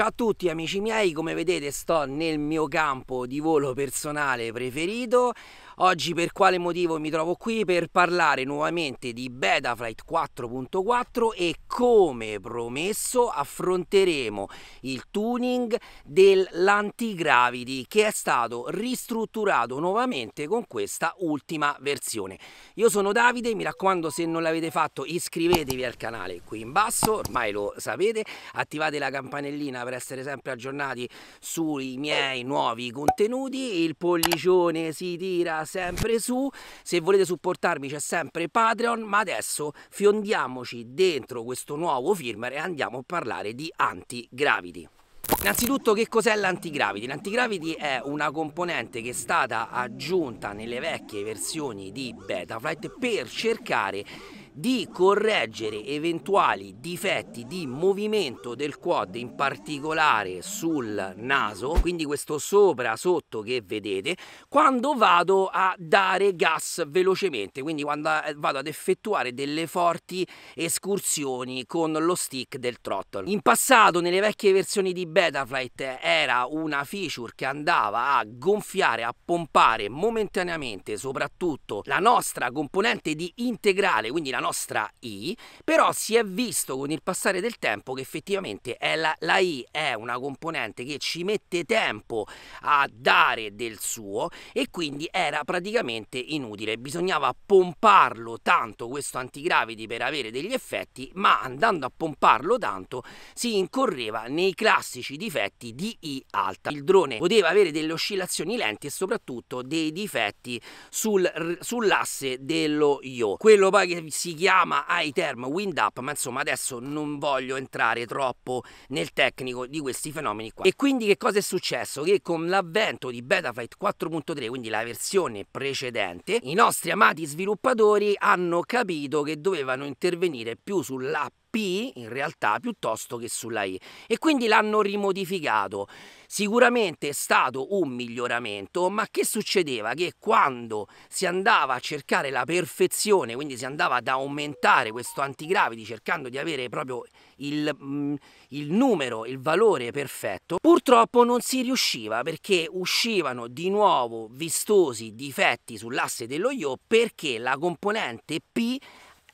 Ciao a tutti amici miei, come vedete sto nel mio campo di volo personale preferito Oggi per quale motivo mi trovo qui? Per parlare nuovamente di Betaflight 4.4 e come promesso affronteremo il tuning dell'antigravity che è stato ristrutturato nuovamente con questa ultima versione. Io sono Davide, mi raccomando se non l'avete fatto iscrivetevi al canale qui in basso, ormai lo sapete, attivate la campanellina per essere sempre aggiornati sui miei nuovi contenuti, il pollicione si tira sempre su, se volete supportarmi c'è sempre Patreon, ma adesso fiondiamoci dentro questo nuovo firmware e andiamo a parlare di anti-gravity. Innanzitutto che cos'è l'antigravity? L'antigravity è una componente che è stata aggiunta nelle vecchie versioni di Betaflight per cercare di correggere eventuali difetti di movimento del quad in particolare sul naso quindi questo sopra sotto che vedete quando vado a dare gas velocemente quindi quando eh, vado ad effettuare delle forti escursioni con lo stick del throttle in passato nelle vecchie versioni di Betaflight era una feature che andava a gonfiare a pompare momentaneamente soprattutto la nostra componente di integrale quindi la nostra nostra I, però si è visto con il passare del tempo che effettivamente la, la I è una componente che ci mette tempo a dare del suo e quindi era praticamente inutile, bisognava pomparlo tanto questo antigravity per avere degli effetti, ma andando a pomparlo tanto si incorreva nei classici difetti di I alta. Il drone poteva avere delle oscillazioni lenti e soprattutto dei difetti sul, sull'asse dello yo. Quello poi che si si chiama high term wind up, ma insomma adesso non voglio entrare troppo nel tecnico di questi fenomeni qua. E quindi che cosa è successo? Che con l'avvento di Betaflight 4.3, quindi la versione precedente, i nostri amati sviluppatori hanno capito che dovevano intervenire più sull'app P in realtà piuttosto che sulla I e quindi l'hanno rimodificato. Sicuramente è stato un miglioramento, ma che succedeva? Che quando si andava a cercare la perfezione, quindi si andava ad aumentare questo antigravity cercando di avere proprio il, mm, il numero, il valore perfetto, purtroppo non si riusciva perché uscivano di nuovo vistosi difetti sull'asse dello yo perché la componente P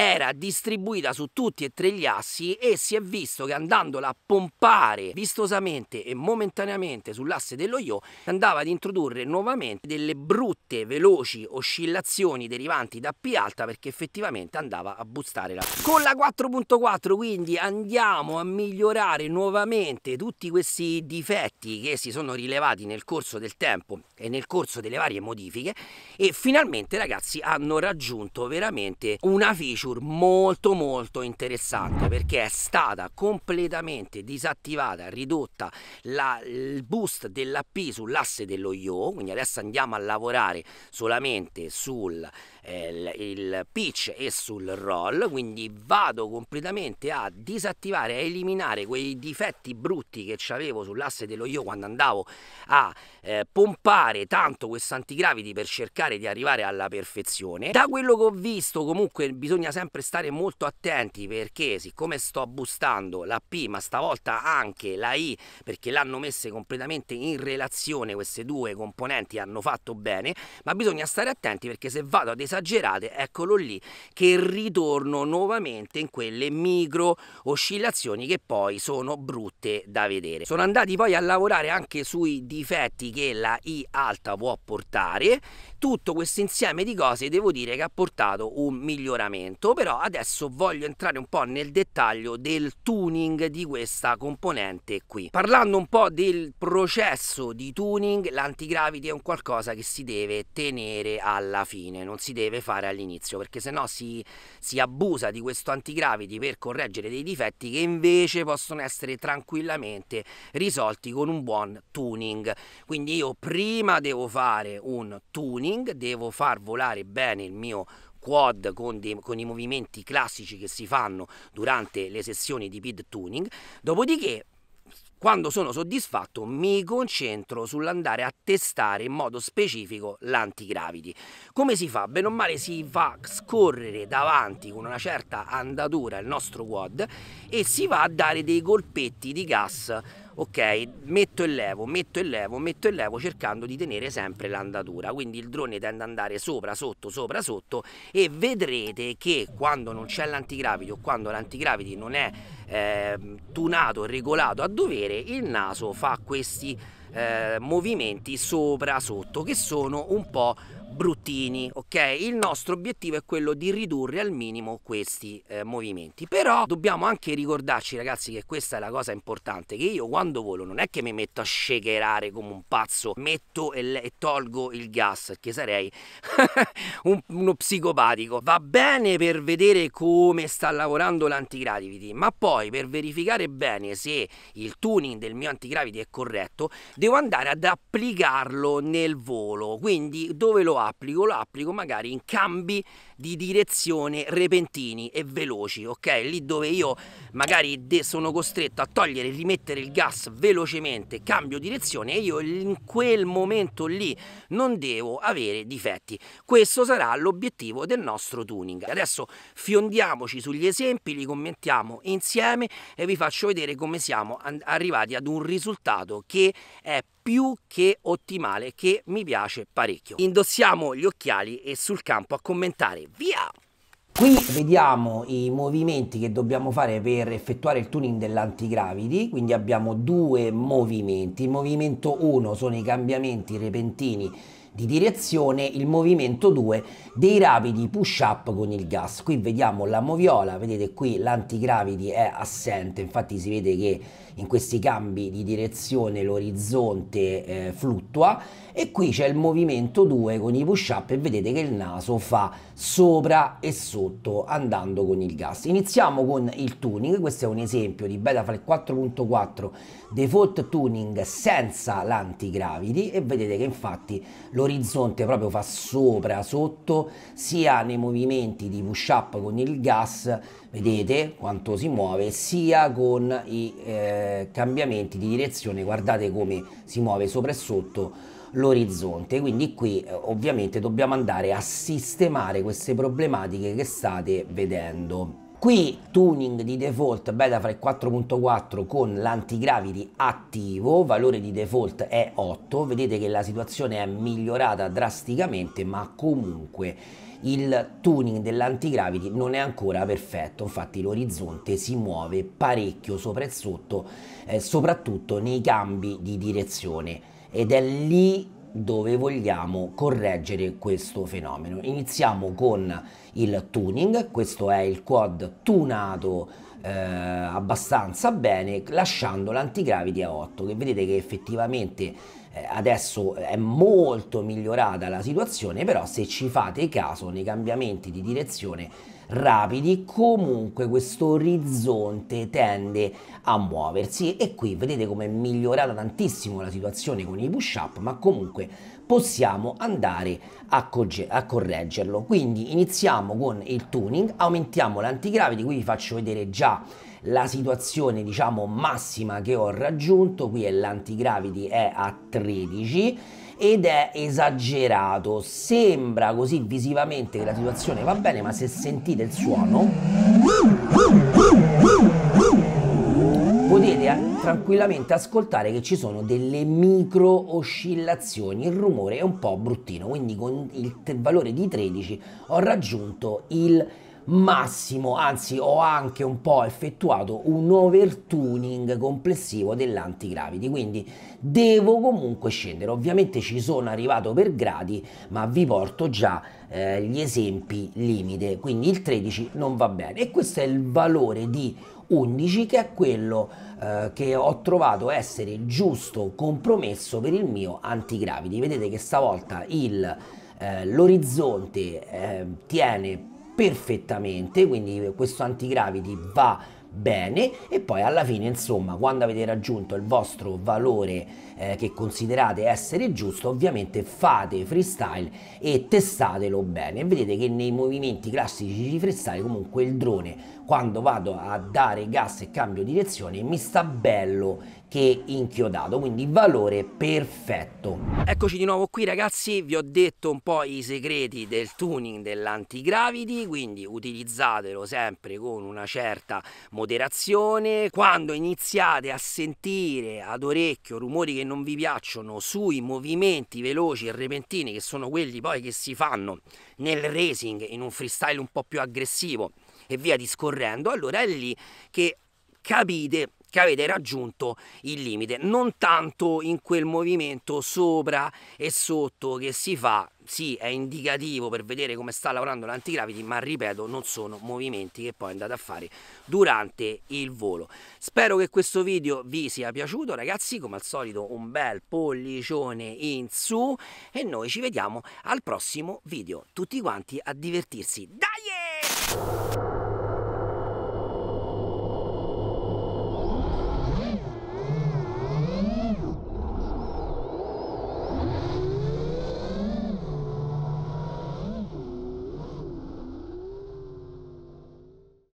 era distribuita su tutti e tre gli assi e si è visto che andandola a pompare vistosamente e momentaneamente sull'asse dello yo andava ad introdurre nuovamente delle brutte veloci oscillazioni derivanti da P alta perché effettivamente andava a bustare la con la 4.4 quindi andiamo a migliorare nuovamente tutti questi difetti che si sono rilevati nel corso del tempo e nel corso delle varie modifiche e finalmente ragazzi hanno raggiunto veramente una feature feature molto molto interessante perché è stata completamente disattivata, ridotta la, il boost dell'AP sull'asse dello yo, quindi adesso andiamo a lavorare solamente sul il, il pitch e sul roll, quindi vado completamente a disattivare, a eliminare quei difetti brutti che avevo sull'asse dello io quando andavo a eh, pompare tanto questo antigravity per cercare di arrivare alla perfezione. Da quello che ho visto comunque bisogna sempre stare molto attenti perché siccome sto boostando la P ma stavolta anche la I perché l'hanno messe completamente in relazione queste due componenti hanno fatto bene ma bisogna stare attenti perché se vado ad esagerare esagerate, eccolo lì, che ritorno nuovamente in quelle micro oscillazioni che poi sono brutte da vedere. Sono andati poi a lavorare anche sui difetti che la I alta può portare, tutto questo insieme di cose devo dire che ha portato un miglioramento, però adesso voglio entrare un po' nel dettaglio del tuning di questa componente qui. Parlando un po' del processo di tuning, l'antigravity è un qualcosa che si deve tenere alla fine, non si deve deve fare all'inizio, perché sennò si, si abusa di questo antigravity per correggere dei difetti che invece possono essere tranquillamente risolti con un buon tuning. Quindi io prima devo fare un tuning, devo far volare bene il mio quad con, dei, con, i movimenti classici che si fanno durante le sessioni di PID tuning, dopodiché quando sono soddisfatto mi concentro sull'andare a testare in modo specifico l'antigravity. Come si fa? Bene o male si va a scorrere davanti con una certa andatura il nostro quad e si va a dare dei colpetti di gas ok, metto e levo, metto e levo, metto e levo cercando di tenere sempre l'andatura, quindi il drone tende ad andare sopra, sotto, sopra, sotto e vedrete che quando non c'è l'antigravity o quando l'antigravity non è eh, tunato, regolato a dovere, il naso fa questi eh, movimenti sopra, sotto che sono un po' bruttini, ok? Il nostro obiettivo è quello di ridurre al minimo questi eh, movimenti. Però dobbiamo anche ricordarci, ragazzi, che questa è la cosa importante, che io quando volo non è che mi metto a shakerare come un pazzo, metto e, e tolgo il gas, che sarei un, uno psicopatico. Va bene per vedere come sta lavorando l'antigravity, ma poi per verificare bene se il tuning del mio antigravity è corretto, devo andare ad applicarlo nel volo, quindi dove lo applico, lo applico magari in cambi di direzione repentini e veloci, ok? Lì dove io magari sono costretto a togliere e rimettere il gas velocemente, cambio direzione e io in quel momento lì non devo avere difetti. Questo sarà l'obiettivo del nostro tuning. Adesso fiondiamoci sugli esempi, li commentiamo insieme e vi faccio vedere come siamo arrivati ad un risultato che è più che ottimale che mi piace parecchio. Indossiamo gli occhiali e sul campo a commentare. Via! Qui vediamo i movimenti che dobbiamo fare per effettuare il tuning dell'antigravity, quindi abbiamo due movimenti. Il movimento 1 sono i cambiamenti repentini di direzione il movimento 2 dei rapidi push up con il gas qui vediamo la moviola vedete qui l'antigravity è assente infatti si vede che in questi cambi di direzione l'orizzonte eh, fluttua e qui c'è il movimento 2 con i push up e vedete che il naso fa sopra e sotto andando con il gas iniziamo con il tuning questo è un esempio di Betaflight 4.4 default tuning senza l'antigravity e vedete che infatti lo l'orizzonte proprio fa sopra, sotto, sia nei movimenti di push up con il gas, vedete quanto si muove, sia con i eh, cambiamenti di direzione, guardate come si muove sopra e sotto l'orizzonte. Quindi qui eh, ovviamente dobbiamo andare a sistemare queste problematiche che state vedendo. Qui tuning di default beta fra 4.4 con l'antigravity attivo, valore di default è 8, vedete che la situazione è migliorata drasticamente ma comunque il tuning dell'antigravity non è ancora perfetto, infatti l'orizzonte si muove parecchio sopra e sotto, eh, soprattutto nei cambi di direzione ed è lì dove vogliamo correggere questo fenomeno. Iniziamo con il tuning, questo è il quad tunato eh, abbastanza bene lasciando l'antigravity a 8 che vedete che effettivamente eh, adesso è molto migliorata la situazione però se ci fate caso nei cambiamenti di direzione rapidi, comunque questo orizzonte tende a muoversi e qui vedete come è migliorata tantissimo la situazione con i push up, ma comunque possiamo andare a, a correggerlo. Quindi iniziamo con il tuning, aumentiamo l'antigravity, qui vi faccio vedere già la situazione diciamo massima che ho raggiunto qui è l'antigravity è a 13 ed è esagerato sembra così visivamente che la situazione va bene ma se sentite il suono potete eh, tranquillamente ascoltare che ci sono delle micro oscillazioni, il rumore è un po' bruttino, quindi con il valore di 13 ho raggiunto il massimo, anzi ho anche un po' effettuato un overtuning complessivo dell'antigravity, quindi devo comunque scendere. Ovviamente ci sono arrivato per gradi, ma vi porto già eh, gli esempi limite, quindi il 13 non va bene. E questo è il valore di 11 che è quello eh, che ho trovato essere il giusto compromesso per il mio antigravity. Vedete che stavolta eh, l'orizzonte eh, tiene perfettamente, quindi questo antigravity va bene e poi alla fine insomma quando avete raggiunto il vostro valore eh, che considerate essere giusto, ovviamente fate freestyle e testatelo bene. Vedete che nei movimenti classici di freestyle comunque il drone quando vado a dare gas e cambio direzione mi sta bello che inchiodato, quindi valore perfetto. Eccoci di nuovo qui ragazzi, vi ho detto un po' i segreti del tuning dell'antigravity, quindi utilizzatelo sempre con una certa moderazione. Quando iniziate a sentire ad orecchio rumori che non vi piacciono sui movimenti veloci e repentini che sono quelli poi che si fanno nel racing in un freestyle un po' più aggressivo e via discorrendo, allora è lì che capite che avete raggiunto il limite, non tanto in quel movimento sopra e sotto che si fa, sì è indicativo per vedere come sta lavorando l'antigravity, ma ripeto non sono movimenti che poi andate a fare durante il volo. Spero che questo video vi sia piaciuto ragazzi, come al solito un bel pollicione in su e noi ci vediamo al prossimo video, tutti quanti a divertirsi, dai!